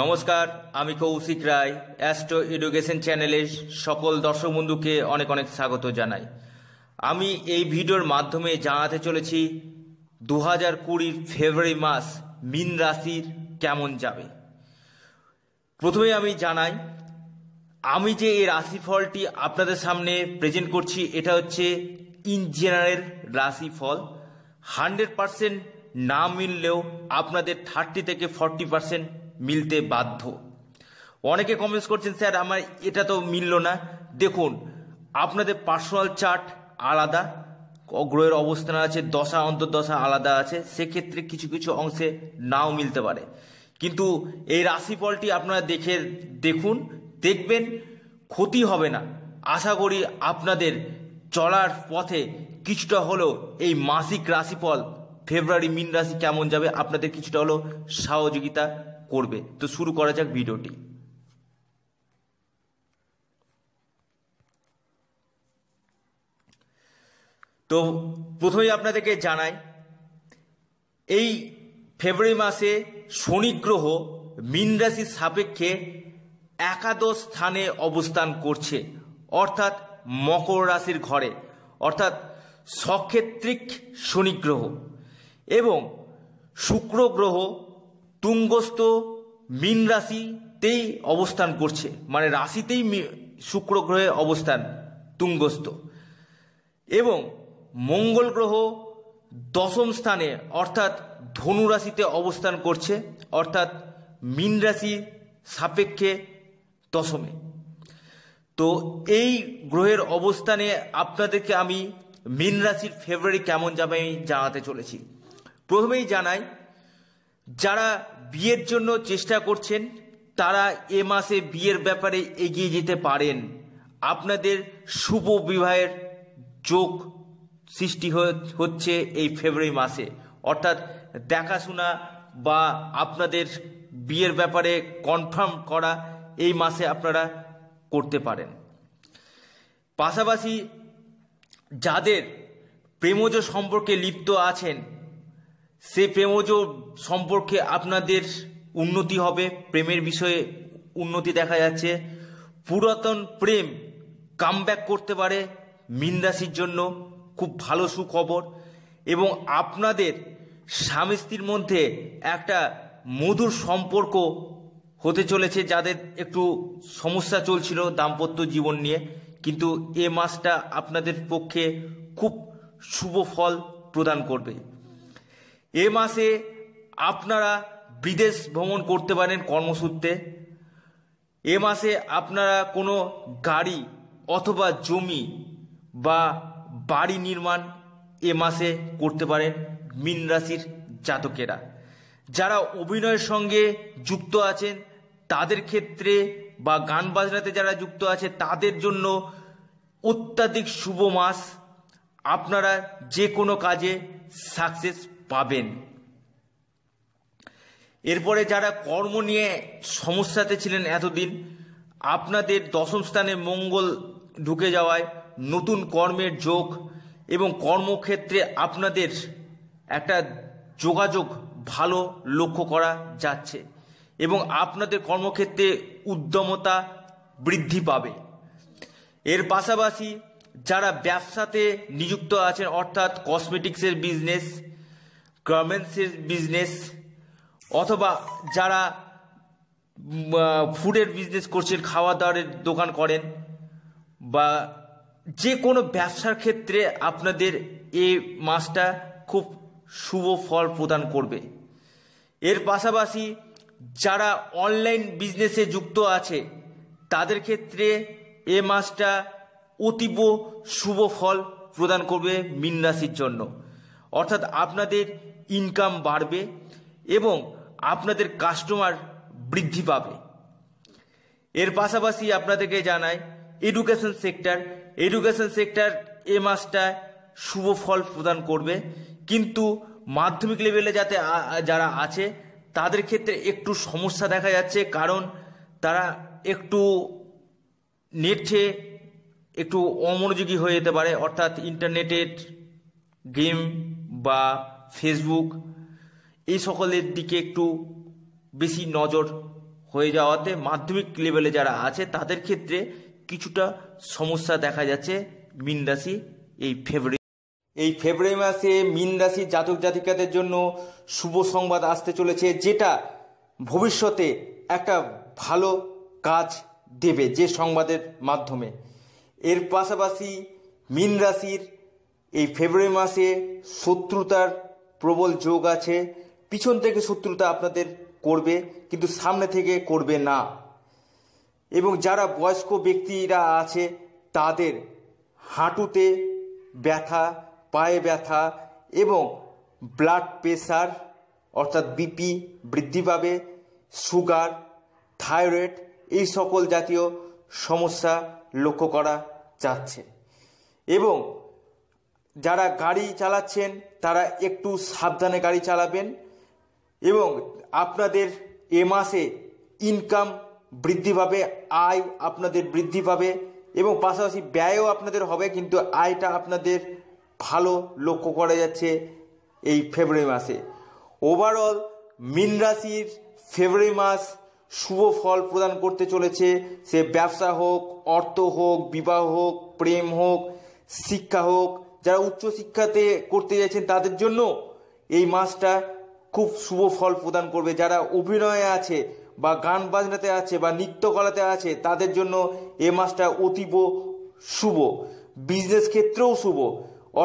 নমস্কার আমি কৌশিক রায় astro education চ্যানেলের সকল দর্শক বন্ধুকে অনেক অনেক স্বাগত জানাই আমি এই ভিডিওর মাধ্যমে জানাতে চলেছি দু হাজার কুড়ির ফেব্রুয়ারি মাস মিন রাশির কেমন যাবে প্রথমে আমি জানাই আমি যে এই রাশিফলটি আপনাদের সামনে প্রেজেন্ট করছি এটা হচ্ছে ইন জেনারেল রাশিফল হান্ড্রেড পারসেন্ট না মিললেও আপনাদের থার্টি থেকে ফর্টি পারসেন্ট মিলতে বাধ্য অনেকে কমেন্টস করছেন স্যার আমার এটা তো মিলল না দেখুন আপনাদের পার্সোনাল চার্ট আলাদা গ্রহের অবস্থান আছে দশা অন্তর্দশা আলাদা আছে সেক্ষেত্রে কিছু কিছু অংশে নাও মিলতে পারে কিন্তু এই রাশিফলটি আপনারা দেখে দেখুন দেখবেন ক্ষতি হবে না আশা করি আপনাদের চলার পথে কিছুটা হলেও এই মাসিক রাশিফল ফেব্রুয়ারি মিন রাশি কেমন যাবে আপনাদের কিছুটা হলো সহযোগিতা করবে তো শুরু করা যাক ভিডিওটি তো প্রথমেই আপনাদেরকে জানাই এই ফেব্রুয়ারি মাসে শনি গ্রহ মীন রাশির সাপেক্ষে একাদশ স্থানে অবস্থান করছে অর্থাৎ মকর রাশির ঘরে অর্থাৎ সক্ষেত্রিক শনি গ্রহ এবং শুক্র গ্রহ তুঙ্গস্থ মিন রাশিতেই অবস্থান করছে মানে রাশিতেই শুক্র গ্রহে অবস্থান তুঙ্গস্থ এবং মঙ্গল গ্রহ দশম স্থানে অর্থাৎ ধনু রাশিতে অবস্থান করছে অর্থাৎ মিন রাশি সাপেক্ষে দশমে তো এই গ্রহের অবস্থানে আপনাদেরকে আমি মিন রাশির ফেব্রুয়ারি কেমন যাবে আমি জানাতে চলেছি প্রথমেই জানাই যারা বিয়ের জন্য চেষ্টা করছেন তারা এ মাসে বিয়ের ব্যাপারে এগিয়ে যেতে পারেন আপনাদের শুভ বিবাহের যোগ সৃষ্টি হচ্ছে এই ফেব্রুয়ারি মাসে অর্থাৎ দেখাশোনা বা আপনাদের বিয়ের ব্যাপারে কনফার্ম করা এই মাসে আপনারা করতে পারেন পাশাপাশি যাদের প্রেমজ সম্পর্কে লিপ্ত আছেন সে প্রেমজ সম্পর্কে আপনাদের উন্নতি হবে প্রেমের বিষয়ে উন্নতি দেখা যাচ্ছে পুরাতন প্রেম কাম করতে পারে মিন রাশির জন্য খুব ভালো সুখবর এবং আপনাদের স্বামী স্ত্রীর মধ্যে একটা মধুর সম্পর্ক হতে চলেছে যাদের একটু সমস্যা চলছিল দাম্পত্য জীবন নিয়ে কিন্তু এ মাসটা আপনাদের পক্ষে খুব শুভ ফল প্রদান করবে এ মাসে আপনারা বিদেশ ভ্রমণ করতে পারেন কর্মসূত্রে এ মাসে আপনারা কোনো গাড়ি অথবা জমি বা বাড়ি নির্মাণ এ মাসে করতে পারেন মীন রাশির জাতকেরা যারা অভিনয়ের সঙ্গে যুক্ত আছেন তাদের ক্ষেত্রে বা গান বাজনাতে যারা যুক্ত আছে তাদের জন্য অত্যাধিক শুভ মাস আপনারা যে কোনো কাজে সাকসেস পাবেন এরপরে যারা কর্ম নিয়ে সমস্যাতে ছিলেন এতদিন আপনাদের দশম স্থানে মঙ্গল ঢুকে যাওয়ায় নতুন কর্মের যোগ এবং কর্মক্ষেত্রে আপনাদের একটা যোগাযোগ ভালো লক্ষ্য করা যাচ্ছে এবং আপনাদের কর্মক্ষেত্রে উদ্যমতা বৃদ্ধি পাবে এর পাশাপাশি যারা ব্যবসাতে নিযুক্ত আছেন অর্থাৎ কসমেটিক্সের বিজনেস গার্মেন্টসের বিজনেস অথবা যারা ফুডের বিজনেস করছেন খাওয়া দাওয়ারের দোকান করেন বা যে কোনো ব্যবসার ক্ষেত্রে আপনাদের এ মাসটা খুব শুভ ফল প্রদান করবে এর পাশাপাশি যারা অনলাইন বিজনেসে যুক্ত আছে তাদের ক্ষেত্রে এ মাসটা অতীব শুভ ফল প্রদান করবে মিন রাশির জন্য অর্থাৎ আপনাদের ইনকাম বাড়বে এবং আপনাদের কাস্টমার বৃদ্ধি পাবে এর পাশাপাশি আপনাদেরকে জানায় এডুকেশন সেক্টর এডুকেশন সেক্টর এ মাসটা শুভ ফল প্রদান করবে কিন্তু মাধ্যমিক লেভেলে যাতে যারা আছে তাদের ক্ষেত্রে একটু সমস্যা দেখা যাচ্ছে কারণ তারা একটু নেটে একটু অমনোযোগী হয়ে যেতে পারে অর্থাৎ ইন্টারনেটের গেম বা ফেসবুক এই সকলের দিকে একটু বেশি নজর হয়ে যাওয়াতে মাধ্যমিক লেভেলে যারা আছে তাদের ক্ষেত্রে কিছুটা সমস্যা দেখা যাচ্ছে মিন রাশি এই ফেব্রুয়ারি এই ফেব্রুয়ারি মাসে মিন রাশি জাতক জাতিকাদের জন্য শুভ সংবাদ আসতে চলেছে যেটা ভবিষ্যতে একটা ভালো কাজ দেবে যে সংবাদের মাধ্যমে এর পাশাপাশি মিন রাশির এই ফেব্রুয়ারি মাসে শত্রুতার প্রবল যোগ আছে পিছন থেকে শত্রুতা আপনাদের করবে কিন্তু সামনে থেকে করবে না এবং যারা বয়স্ক ব্যক্তিরা আছে তাদের হাঁটুতে ব্যথা পায়ে ব্যথা এবং ব্লাড প্রেশার অর্থাৎ বিপি বৃদ্ধি পাবে সুগার থাইরয়েড এই সকল জাতীয় সমস্যা লক্ষ্য করা যাচ্ছে এবং যারা গাড়ি চালাচ্ছেন তারা একটু সাবধানে গাড়ি চালাবেন এবং আপনাদের এ মাসে ইনকাম বৃদ্ধি পাবে আয় আপনাদের বৃদ্ধি পাবে এবং পাশাপাশি ব্যয়ও আপনাদের হবে কিন্তু আয়টা আপনাদের ভালো লক্ষ্য করা যাচ্ছে এই ফেব্রুয়ারি মাসে ওভারঅল মিন রাশির ফেব্রুয়ারি মাস শুভ ফল প্রদান করতে চলেছে সে ব্যবসা হোক অর্থ হোক বিবাহ হোক প্রেম হোক শিক্ষা হোক যারা উচ্চশিক্ষাতে করতে যাচ্ছেন তাদের জন্য এই মাসটা খুব শুভ ফল প্রদান করবে যারা অভিনয়ে আছে বা গান বাজনাতে আছে বা নৃত্যকলাতে আছে তাদের জন্য এ মাসটা অতীব শুভ বিজনেস ক্ষেত্রেও শুভ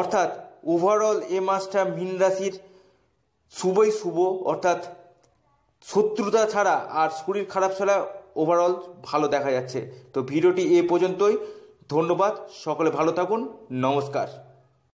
অর্থাৎ ওভারঅল এ মাসটা মীন রাশির শুভই শুভ অর্থাৎ শত্রুতা ছাড়া আর শরীর খারাপ ছাড়া ওভারঅল ভালো দেখা যাচ্ছে তো ভিডিওটি এ পর্যন্তই ধন্যবাদ সকলে ভালো থাকুন নমস্কার